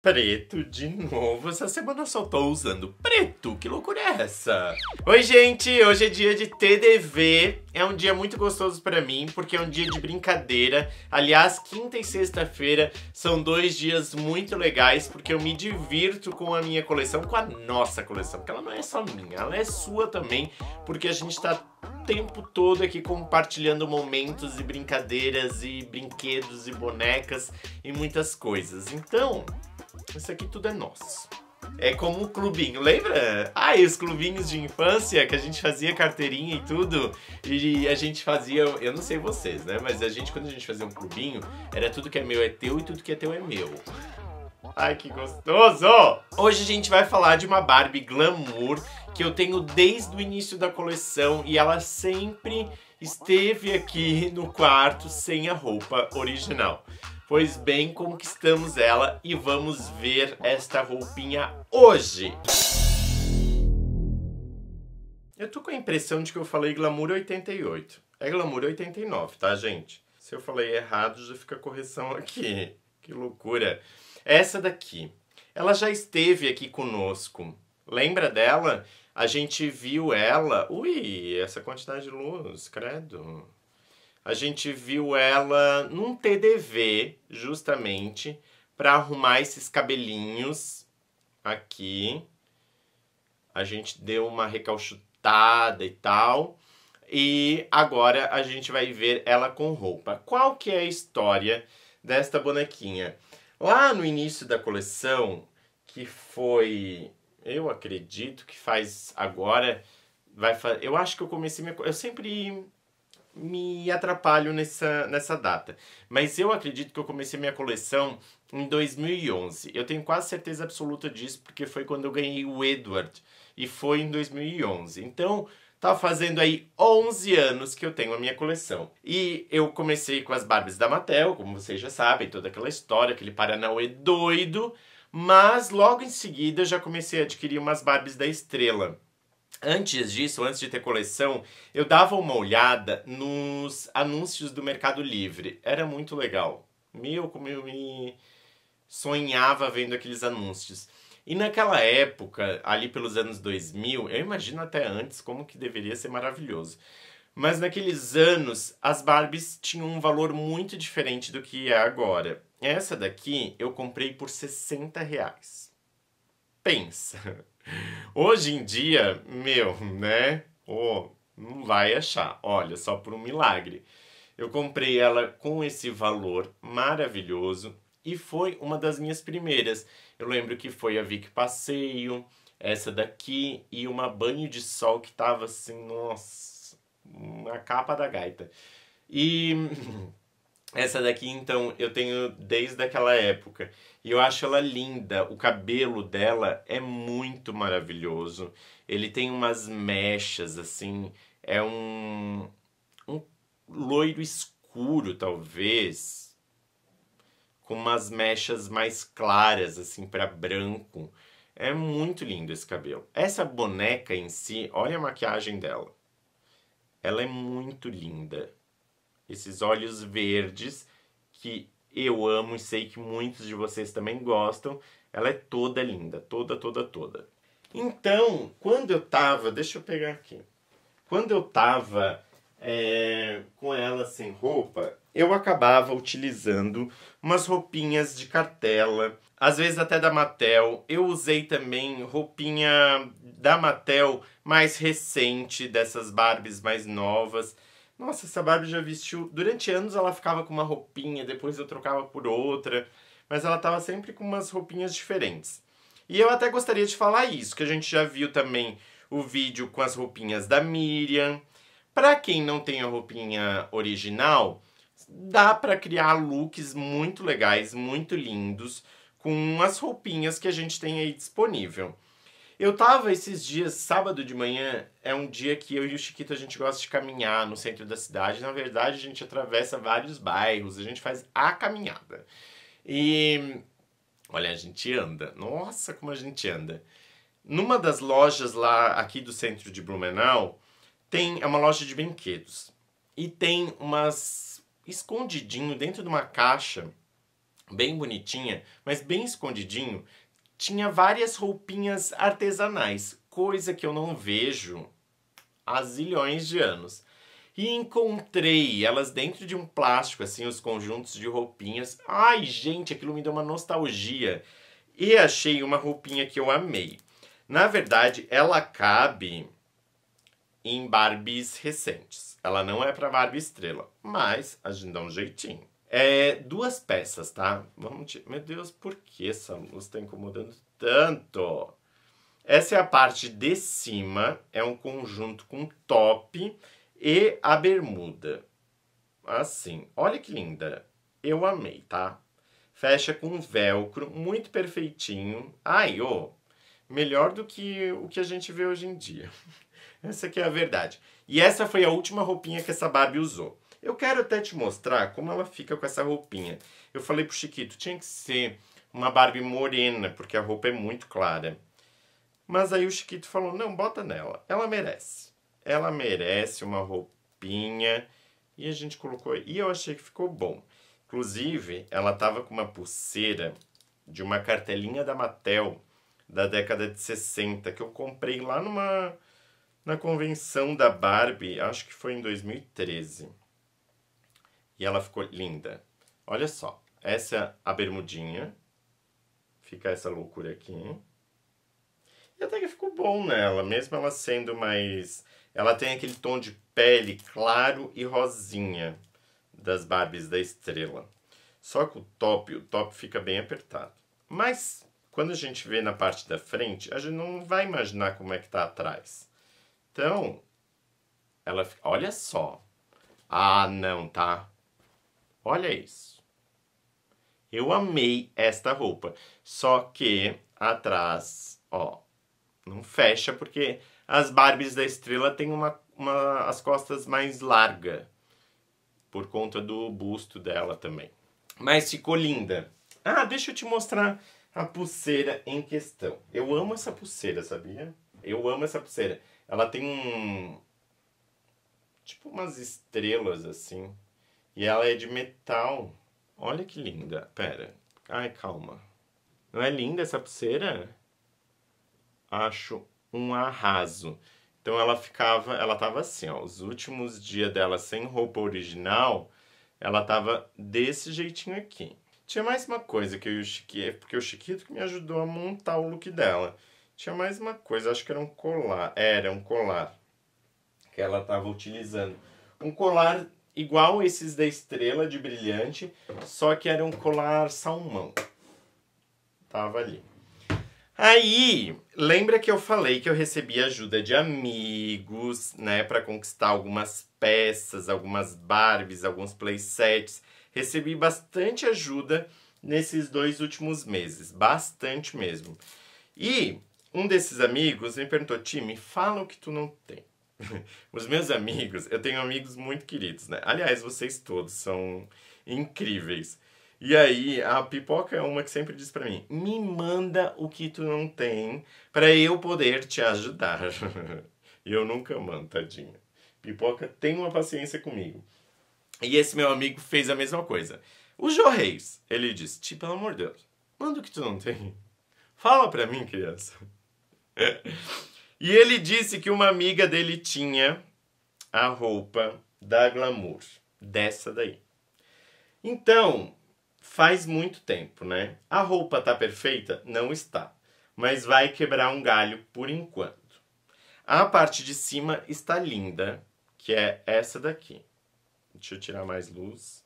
Preto de novo, essa semana só tô usando preto, que loucura é essa? Oi gente, hoje é dia de TDV, é um dia muito gostoso pra mim, porque é um dia de brincadeira, aliás, quinta e sexta-feira são dois dias muito legais, porque eu me divirto com a minha coleção, com a nossa coleção, porque ela não é só minha, ela é sua também, porque a gente tá o tempo todo aqui compartilhando momentos e brincadeiras e brinquedos e bonecas e muitas coisas, então... Isso aqui tudo é nosso. É como um clubinho, lembra? Ah, e os clubinhos de infância que a gente fazia carteirinha e tudo. E a gente fazia, eu não sei vocês, né? Mas a gente, quando a gente fazia um clubinho, era tudo que é meu é teu e tudo que é teu é meu. Ai, que gostoso! Hoje a gente vai falar de uma Barbie glamour que eu tenho desde o início da coleção e ela sempre esteve aqui no quarto sem a roupa original. Pois bem, conquistamos ela e vamos ver esta roupinha hoje. Eu tô com a impressão de que eu falei glamour 88. É glamour 89, tá, gente? Se eu falei errado, já fica correção aqui. Que loucura. Essa daqui. Ela já esteve aqui conosco. Lembra dela? A gente viu ela. Ui, essa quantidade de luz, credo a gente viu ela num TDV, justamente, para arrumar esses cabelinhos aqui. A gente deu uma recalchutada e tal. E agora a gente vai ver ela com roupa. Qual que é a história desta bonequinha? Lá no início da coleção, que foi, eu acredito que faz agora, vai eu acho que eu comecei minha, eu sempre me atrapalho nessa, nessa data. Mas eu acredito que eu comecei minha coleção em 2011. Eu tenho quase certeza absoluta disso, porque foi quando eu ganhei o Edward. E foi em 2011. Então, tá fazendo aí 11 anos que eu tenho a minha coleção. E eu comecei com as Barbies da Mattel, como vocês já sabem, toda aquela história, aquele Paranauê doido. Mas logo em seguida já comecei a adquirir umas Barbies da Estrela. Antes disso, antes de ter coleção, eu dava uma olhada nos anúncios do Mercado Livre. Era muito legal. Meu, como eu me sonhava vendo aqueles anúncios. E naquela época, ali pelos anos 2000, eu imagino até antes como que deveria ser maravilhoso. Mas naqueles anos, as Barbies tinham um valor muito diferente do que é agora. Essa daqui eu comprei por 60 reais. Pensa! Hoje em dia, meu, né? Oh, não vai achar. Olha, só por um milagre. Eu comprei ela com esse valor maravilhoso e foi uma das minhas primeiras. Eu lembro que foi a Vic Passeio, essa daqui e uma banho de sol que tava assim, nossa, na capa da gaita. E essa daqui, então, eu tenho desde aquela época. E eu acho ela linda. O cabelo dela é muito maravilhoso. Ele tem umas mechas, assim. É um, um loiro escuro, talvez. Com umas mechas mais claras, assim, para branco. É muito lindo esse cabelo. Essa boneca em si, olha a maquiagem dela. Ela é muito linda. Esses olhos verdes que eu amo e sei que muitos de vocês também gostam. Ela é toda linda, toda, toda, toda. Então, quando eu tava, deixa eu pegar aqui. Quando eu tava é, com ela sem roupa, eu acabava utilizando umas roupinhas de cartela, às vezes até da Mattel. Eu usei também roupinha da Mattel mais recente, dessas Barbies mais novas. Nossa, essa Barbie já vestiu. Durante anos ela ficava com uma roupinha, depois eu trocava por outra, mas ela tava sempre com umas roupinhas diferentes. E eu até gostaria de falar isso, que a gente já viu também o vídeo com as roupinhas da Miriam. Para quem não tem a roupinha original, dá para criar looks muito legais, muito lindos, com as roupinhas que a gente tem aí disponível. Eu tava esses dias, sábado de manhã, é um dia que eu e o Chiquito a gente gosta de caminhar no centro da cidade. Na verdade, a gente atravessa vários bairros, a gente faz a caminhada. E olha, a gente anda. Nossa, como a gente anda. Numa das lojas lá aqui do centro de Blumenau, tem é uma loja de brinquedos. E tem umas escondidinho dentro de uma caixa bem bonitinha, mas bem escondidinho, tinha várias roupinhas artesanais, coisa que eu não vejo há zilhões de anos. E encontrei elas dentro de um plástico, assim, os conjuntos de roupinhas. Ai, gente, aquilo me deu uma nostalgia. E achei uma roupinha que eu amei. Na verdade, ela cabe em Barbies recentes. Ela não é para Barbie estrela, mas a gente dá um jeitinho. É, duas peças, tá? Vamos te... Meu Deus, por que essa luz está incomodando tanto? Essa é a parte de cima, é um conjunto com top e a bermuda. Assim, olha que linda. Eu amei, tá? Fecha com velcro, muito perfeitinho. Ai, ô, melhor do que o que a gente vê hoje em dia. Essa aqui é a verdade. E essa foi a última roupinha que essa Barbie usou. Eu quero até te mostrar como ela fica com essa roupinha. Eu falei pro Chiquito, tinha que ser uma Barbie morena, porque a roupa é muito clara. Mas aí o Chiquito falou, não, bota nela. Ela merece. Ela merece uma roupinha. E a gente colocou, e eu achei que ficou bom. Inclusive, ela tava com uma pulseira de uma cartelinha da Mattel da década de 60 que eu comprei lá numa na convenção da Barbie, acho que foi em 2013. E ela ficou linda. Olha só. Essa é a bermudinha. Fica essa loucura aqui. E até que ficou bom nela, mesmo ela sendo mais... Ela tem aquele tom de pele claro e rosinha das Barbies da Estrela. Só que o top, o top fica bem apertado. Mas quando a gente vê na parte da frente, a gente não vai imaginar como é que tá atrás. Então, ela fica... Olha só. Ah, não, tá? Olha isso. Eu amei esta roupa. Só que atrás, ó, não fecha porque as Barbies da Estrela têm uma, uma as costas mais larga por conta do busto dela também. Mas ficou linda. Ah, deixa eu te mostrar a pulseira em questão. Eu amo essa pulseira, sabia? Eu amo essa pulseira. Ela tem um tipo umas estrelas assim e ela é de metal. Olha que linda. Pera. Ai, calma. Não é linda essa pulseira? Acho um arraso. Então ela ficava, ela tava assim, ó, os últimos dias dela sem roupa original, ela tava desse jeitinho aqui. Tinha mais uma coisa que eu e o Chiquito, é porque o Chiquito que me ajudou a montar o look dela. Tinha mais uma coisa, acho que era um colar, era um colar que ela tava utilizando. Um colar igual esses da estrela de brilhante, só que era um colar salmão. Tava ali. Aí, lembra que eu falei que eu recebi ajuda de amigos, né, para conquistar algumas peças, algumas Barbies, alguns playsets. Recebi bastante ajuda nesses dois últimos meses, bastante mesmo. E um desses amigos me perguntou: "Time, fala o que tu não tem". Os meus amigos, eu tenho amigos muito queridos, né? Aliás, vocês todos são incríveis. E aí, a pipoca é uma que sempre diz para mim: "Me manda o que tu não tem para eu poder te ajudar". E eu nunca mando, tadinha. Pipoca tem uma paciência comigo. E esse meu amigo fez a mesma coisa. O Jô Reis, ele disse: "Tipo, pelo amor de Deus, manda o que tu não tem. Fala para mim, criança". E ele disse que uma amiga dele tinha a roupa da Glamour, dessa daí. Então, faz muito tempo, né? A roupa tá perfeita? Não está, mas vai quebrar um galho por enquanto. A parte de cima está linda, que é essa daqui. Deixa eu tirar mais luz.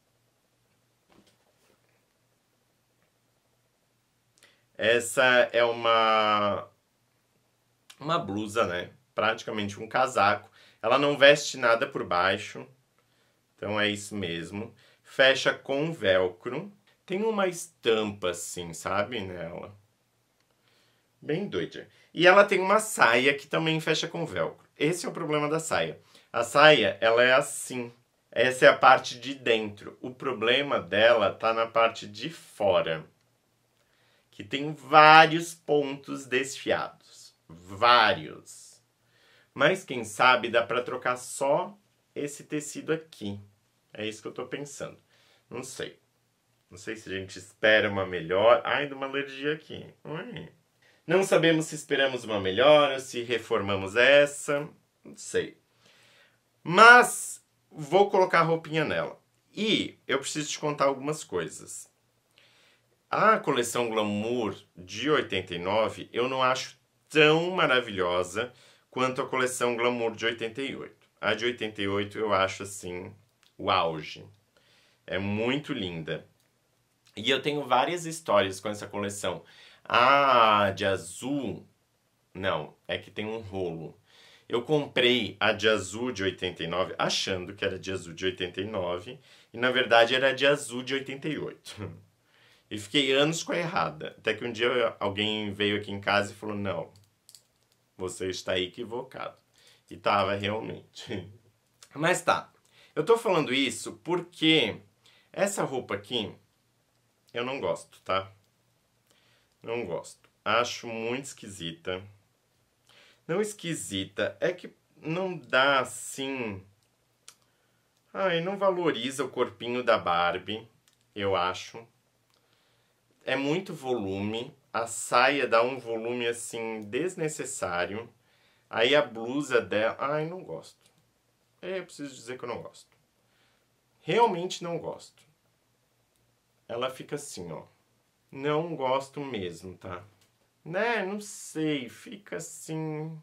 Essa é uma uma blusa, né? Praticamente um casaco. Ela não veste nada por baixo. Então é isso mesmo. Fecha com velcro. Tem uma estampa assim, sabe, nela. Bem doida. E ela tem uma saia que também fecha com velcro. Esse é o problema da saia. A saia, ela é assim. Essa é a parte de dentro. O problema dela tá na parte de fora, que tem vários pontos desfiados vários. Mas quem sabe dá para trocar só esse tecido aqui. É isso que eu estou pensando. Não sei. Não sei se a gente espera uma melhor. Ai, de uma alergia aqui. Não sabemos se esperamos uma melhora, se reformamos essa. Não sei. Mas vou colocar a roupinha nela. E eu preciso te contar algumas coisas. A coleção Glamour de 89 eu não acho tão maravilhosa quanto a coleção Glamour de 88. A de 88 eu acho assim o auge. É muito linda. E eu tenho várias histórias com essa coleção. A de azul, não, é que tem um rolo. Eu comprei a de azul de 89, achando que era de azul de 89, e na verdade era de azul de 88. E fiquei anos com a errada. Até que um dia alguém veio aqui em casa e falou: não, você está equivocado. E estava realmente. Mas tá. Eu tô falando isso porque essa roupa aqui eu não gosto, tá? Não gosto. Acho muito esquisita. Não esquisita, é que não dá assim. Ai, não valoriza o corpinho da Barbie, eu acho. É muito volume, a saia dá um volume assim desnecessário. Aí a blusa dela. Ai, não gosto. É, eu preciso dizer que eu não gosto. Realmente não gosto. Ela fica assim, ó. Não gosto mesmo, tá? Né? Não sei. Fica assim.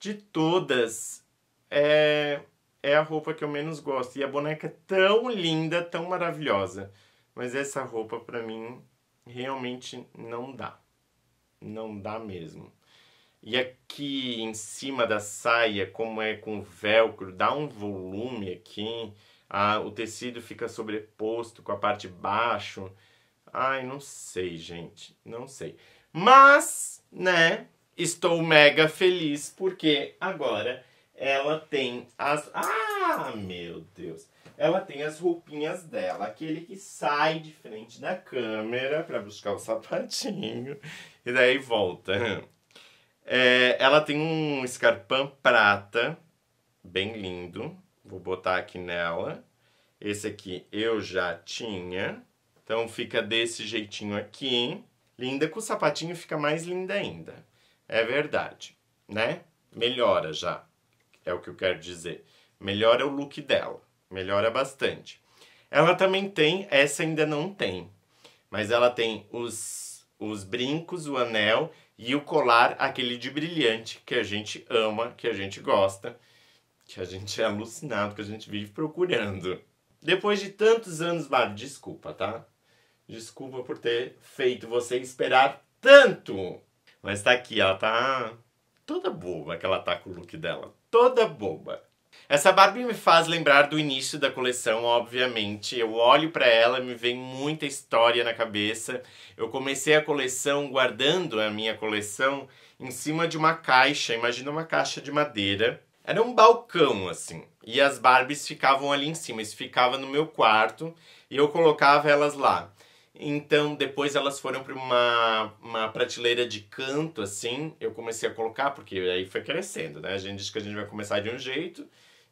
De todas, é, é a roupa que eu menos gosto. E a boneca é tão linda, tão maravilhosa. Mas essa roupa, pra mim, realmente não dá. Não dá mesmo. E aqui em cima da saia, como é com velcro, dá um volume aqui. Ah, o tecido fica sobreposto com a parte baixo. Ai, não sei, gente. Não sei. Mas, né, estou mega feliz porque agora ela tem as... Ah, meu Deus ela tem as roupinhas dela. Aquele que sai de frente da câmera para buscar o sapatinho e daí volta. É, ela tem um escarpão prata, bem lindo. Vou botar aqui nela. Esse aqui eu já tinha. Então fica desse jeitinho aqui. Linda, com o sapatinho fica mais linda ainda. É verdade, né? Melhora já. É o que eu quero dizer. Melhora o look dela melhora bastante. Ela também tem, essa ainda não tem, mas ela tem os, os brincos, o anel e o colar, aquele de brilhante que a gente ama, que a gente gosta, que a gente é alucinado, que a gente vive procurando. Depois de tantos anos, Mário, desculpa, tá? Desculpa por ter feito você esperar tanto. Mas tá aqui, ela tá toda boba que ela tá com o look dela. Toda boba. Essa Barbie me faz lembrar do início da coleção, obviamente. Eu olho para ela, me vem muita história na cabeça. Eu comecei a coleção guardando a minha coleção em cima de uma caixa, imagina uma caixa de madeira. Era um balcão assim, e as Barbies ficavam ali em cima. Isso ficava no meu quarto e eu colocava elas lá. Então depois elas foram para uma, uma prateleira de canto assim. Eu comecei a colocar porque aí foi crescendo, né? A gente diz que a gente vai começar de um jeito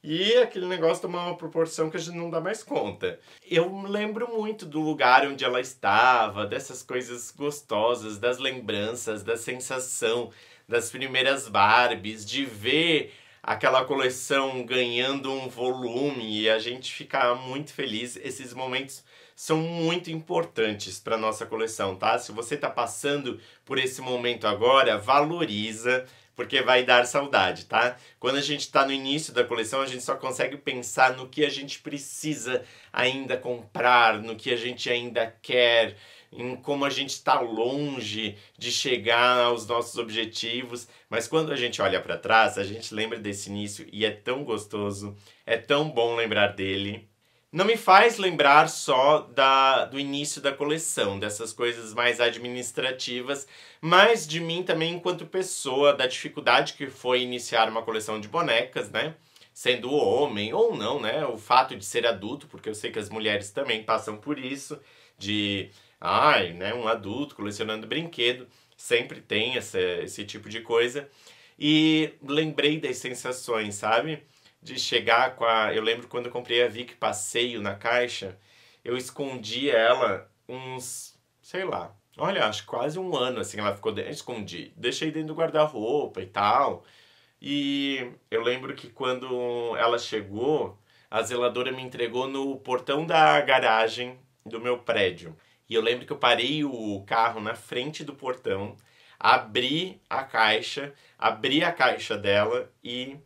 e aquele negócio tomar uma proporção que a gente não dá mais conta. Eu lembro muito do lugar onde ela estava, dessas coisas gostosas, das lembranças, da sensação das primeiras Barbies, de ver aquela coleção ganhando um volume e a gente ficar muito feliz. Esses momentos são muito importantes para nossa coleção, tá? Se você está passando por esse momento agora, valoriza porque vai dar saudade, tá? Quando a gente está no início da coleção, a gente só consegue pensar no que a gente precisa ainda comprar, no que a gente ainda quer, em como a gente está longe de chegar aos nossos objetivos. Mas quando a gente olha para trás, a gente lembra desse início e é tão gostoso, é tão bom lembrar dele não me faz lembrar só da, do início da coleção, dessas coisas mais administrativas, mas de mim também enquanto pessoa, da dificuldade que foi iniciar uma coleção de bonecas, né? Sendo homem ou não, né? O fato de ser adulto, porque eu sei que as mulheres também passam por isso, de, ai, né? Um adulto colecionando brinquedo, sempre tem essa, esse tipo de coisa. E lembrei das sensações, sabe? de chegar com a. Eu lembro quando eu comprei a Vic Passeio na caixa, eu escondi ela uns. sei lá. Olha, acho quase um ano assim ela ficou. dentro Escondi. Deixei dentro do guarda-roupa e tal. E eu lembro que quando ela chegou, a zeladora me entregou no portão da garagem do meu prédio. E eu lembro que eu parei o carro na frente do portão, abri a caixa, abri a caixa dela e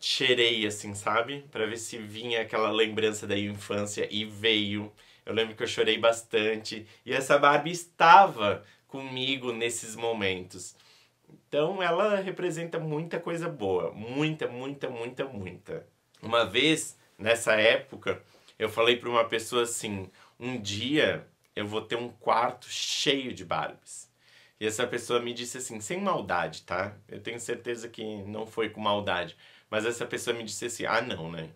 cheirei, assim, sabe? Pra ver se vinha aquela lembrança da infância e veio. Eu lembro que eu chorei bastante e essa Barbie estava comigo nesses momentos. Então ela representa muita coisa boa, muita, muita, muita, muita. Uma vez, nessa época, eu falei para uma pessoa assim: "Um dia eu vou ter um quarto cheio de Barbies". E essa pessoa me disse assim, sem maldade, tá? Eu tenho certeza que não foi com maldade mas essa pessoa me disse assim: ah, não, né?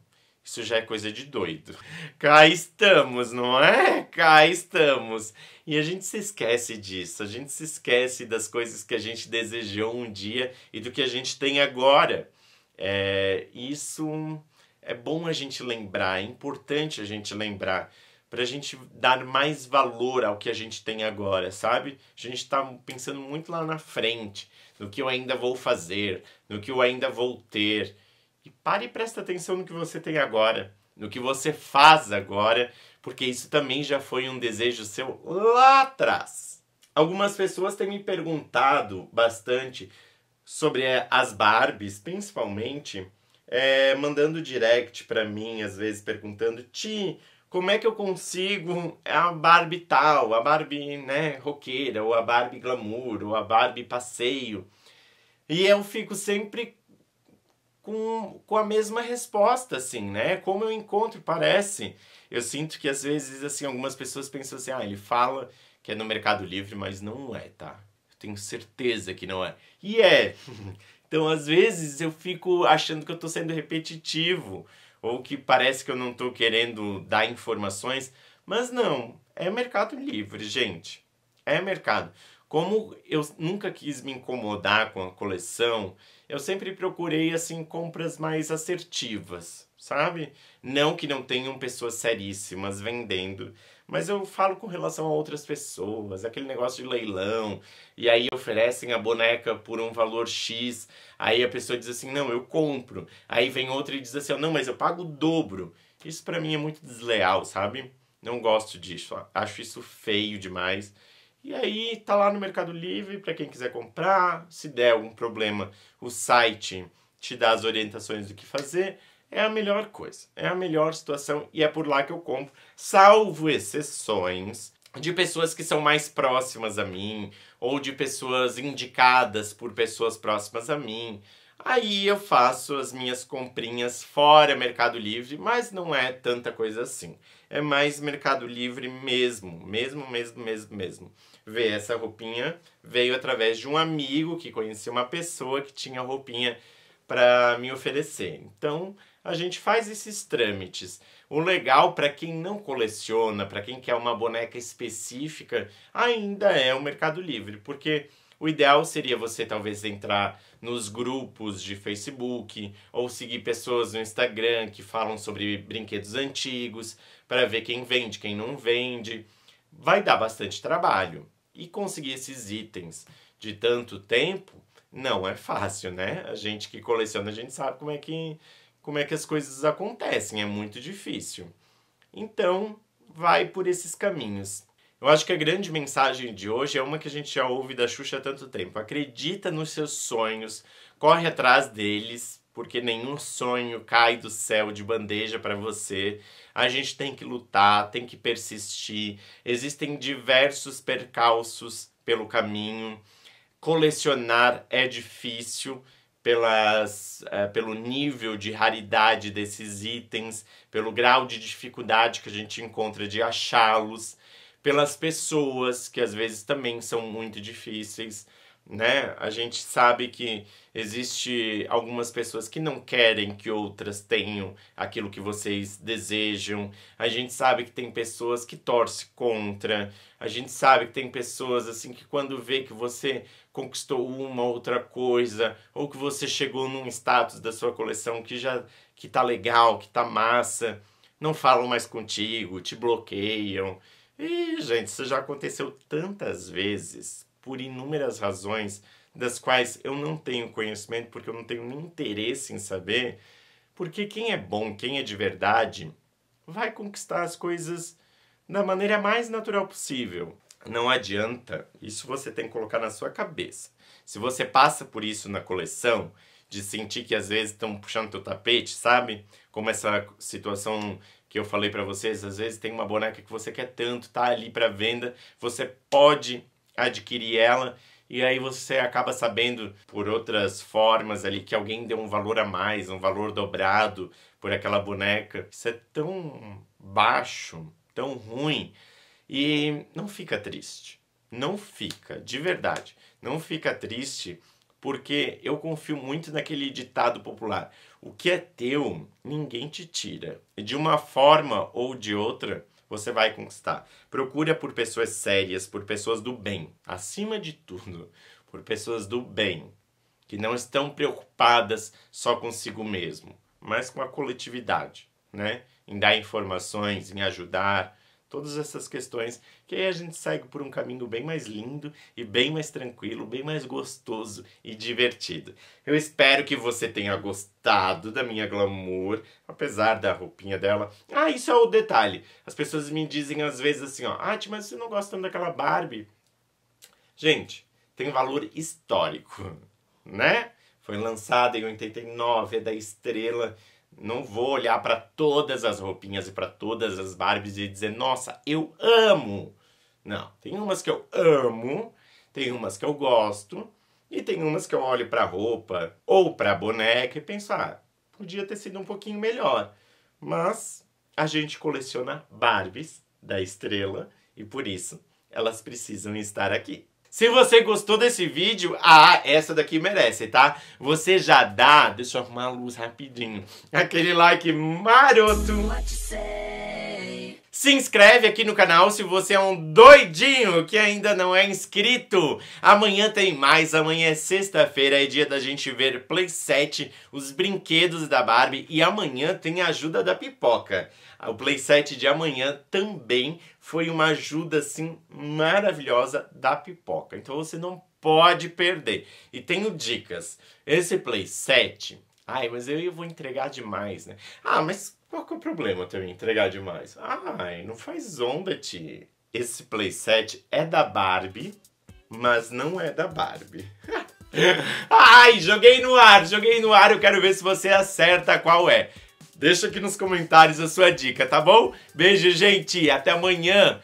Isso já é coisa de doido. Cá estamos, não é? Cá estamos. E a gente se esquece disso, a gente se esquece das coisas que a gente desejou um dia e do que a gente tem agora. É, isso é bom a gente lembrar, é importante a gente lembrar para a gente dar mais valor ao que a gente tem agora, sabe? A gente está pensando muito lá na frente no que eu ainda vou fazer, no que eu ainda vou ter. E pare e preste atenção no que você tem agora, no que você faz agora, porque isso também já foi um desejo seu lá atrás. Algumas pessoas têm me perguntado bastante sobre eh, as Barbies, principalmente, é, mandando direct para mim, às vezes perguntando: Ti, como é que eu consigo a Barbie tal, a Barbie né, roqueira, ou a Barbie glamour, ou a Barbie passeio. E eu fico sempre com, com a mesma resposta, assim, né? Como eu encontro, parece. Eu sinto que às vezes, assim, algumas pessoas pensam assim, ah, ele fala que é no Mercado Livre, mas não é, tá? Eu tenho certeza que não é. E é! então, às vezes, eu fico achando que eu tô sendo repetitivo ou que parece que eu não estou querendo dar informações, mas não, é mercado livre, gente. É mercado. Como eu nunca quis me incomodar com a coleção, eu sempre procurei assim compras mais assertivas, sabe? Não que não tenham pessoas seríssimas vendendo, mas eu falo com relação a outras pessoas, aquele negócio de leilão, e aí oferecem a boneca por um valor X, aí a pessoa diz assim: não, eu compro. Aí vem outra e diz assim: não, mas eu pago o dobro. Isso para mim é muito desleal, sabe? Não gosto disso, acho isso feio demais. E aí tá lá no Mercado Livre para quem quiser comprar. Se der algum problema, o site te dá as orientações do que fazer é a melhor coisa, é a melhor situação e é por lá que eu compro, salvo exceções de pessoas que são mais próximas a mim ou de pessoas indicadas por pessoas próximas a mim. Aí eu faço as minhas comprinhas fora Mercado Livre, mas não é tanta coisa assim. É mais Mercado Livre mesmo, mesmo, mesmo, mesmo, mesmo. Ver essa roupinha veio através de um amigo que conhecia uma pessoa que tinha roupinha para me oferecer. Então, a gente faz esses trâmites. O legal para quem não coleciona, para quem quer uma boneca específica, ainda é o Mercado Livre, porque o ideal seria você talvez entrar nos grupos de Facebook ou seguir pessoas no Instagram que falam sobre brinquedos antigos para ver quem vende, quem não vende. Vai dar bastante trabalho. E conseguir esses itens de tanto tempo não é fácil, né? A gente que coleciona, a gente sabe como é que como é que as coisas acontecem, é muito difícil. Então, vai por esses caminhos. Eu acho que a grande mensagem de hoje é uma que a gente já ouve da Xuxa há tanto tempo. Acredita nos seus sonhos, corre atrás deles, porque nenhum sonho cai do céu de bandeja para você. A gente tem que lutar, tem que persistir. Existem diversos percalços pelo caminho. Colecionar é difícil pelas, é, pelo nível de raridade desses itens, pelo grau de dificuldade que a gente encontra de achá-los, pelas pessoas, que às vezes também são muito difíceis né? A gente sabe que existe algumas pessoas que não querem que outras tenham aquilo que vocês desejam. A gente sabe que tem pessoas que torcem contra. A gente sabe que tem pessoas assim que quando vê que você conquistou uma outra coisa ou que você chegou num status da sua coleção que já que tá legal, que tá massa, não falam mais contigo, te bloqueiam. E, gente, isso já aconteceu tantas vezes por inúmeras razões, das quais eu não tenho conhecimento, porque eu não tenho nem interesse em saber, porque quem é bom, quem é de verdade, vai conquistar as coisas da maneira mais natural possível. Não adianta, isso você tem que colocar na sua cabeça. Se você passa por isso na coleção, de sentir que às vezes estão puxando teu tapete, sabe? Como essa situação que eu falei para vocês, às vezes tem uma boneca que você quer tanto, tá ali para venda, você pode adquirir ela e aí você acaba sabendo por outras formas ali que alguém deu um valor a mais, um valor dobrado por aquela boneca. Isso é tão baixo, tão ruim e não fica triste. Não fica, de verdade. Não fica triste porque eu confio muito naquele ditado popular: o que é teu, ninguém te tira. De uma forma ou de outra, você vai conquistar. Procura por pessoas sérias, por pessoas do bem. Acima de tudo, por pessoas do bem, que não estão preocupadas só consigo mesmo, mas com a coletividade, né? Em dar informações, em ajudar, todas essas questões, que aí a gente segue por um caminho bem mais lindo e bem mais tranquilo, bem mais gostoso e divertido. Eu espero que você tenha gostado da minha glamour, apesar da roupinha dela. Ah, isso é o detalhe. As pessoas me dizem às vezes assim, ó, ah, mas você não gosta daquela Barbie? Gente, tem valor histórico, né? Foi lançada em 89, é da estrela não vou olhar para todas as roupinhas e para todas as Barbies e dizer, nossa, eu amo. Não, tem umas que eu amo, tem umas que eu gosto e tem umas que eu olho para roupa ou para boneca e penso, ah, podia ter sido um pouquinho melhor. Mas a gente coleciona Barbies da estrela e por isso elas precisam estar aqui. Se você gostou desse vídeo, ah, essa daqui merece, tá? Você já dá, deixa eu arrumar a luz rapidinho, aquele like maroto. Se inscreve aqui no canal se você é um doidinho que ainda não é inscrito. Amanhã tem mais, amanhã é sexta-feira, é dia da gente ver Play 7, os brinquedos da Barbie e amanhã tem a ajuda da pipoca. Ah, o Play 7 de amanhã também foi uma ajuda assim maravilhosa da pipoca. Então você não pode perder. E tenho dicas. Esse Play 7, ai, mas eu vou entregar demais, né? Ah, mas qual que é o problema teu entregar demais? Ai, não faz onda, Ti. Esse playset é da Barbie, mas não é da Barbie. Ai, joguei no ar, joguei no ar. Eu quero ver se você acerta qual é. Deixa aqui nos comentários a sua dica, tá bom? Beijo, gente. Até amanhã.